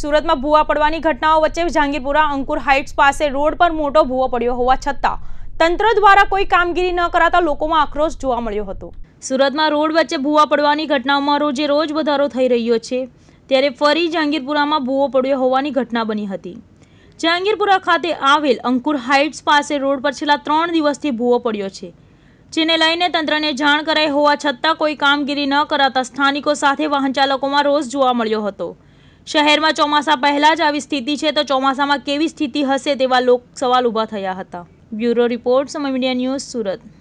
સુરતમાં ભૂવા પડવાની ઘટનાઓ વચ્ચે જહાંગીરપુરા અંકુર હાઇટ્સ પાસે રોડ પર મોટો ભૂવો પડ્યો હોવા છતાં તંત્ર દ્વારા કોઈ કામગીરી ન કરાતા લોકોમાં આક્રોશ જોવા મળ્યો હતો સુરતમાં રોડ વચ્ચે ભૂવા પડવાની ઘટનાઓમાં રોજે રોજ વધારો થઈ રહ્યો છે ત્યારે ફરી જહાંગીરપુરામાં ભૂવો પડ્યો હોવાની ઘટના બની હતી જહાંગીરપુરા ખાતે આવેલ અંકુર હાઇટ્સ પાસે રોડ પર છેલ્લા ત્રણ દિવસથી ભૂવો પડ્યો છે જેને લઈને તંત્રને જાણ કરાઈ હોવા છતાં કોઈ કામગીરી ન કરાતા સ્થાનિકો સાથે વાહન ચાલકોમાં રોષ જોવા મળ્યો હતો શહેરમાં ચોમાસા પહેલાં જ આવી સ્થિતિ છે તો ચોમાસામાં કેવી સ્થિતિ હશે તેવા લોક સવાલ ઊભા થયા હતા bureau report Samay media news Surat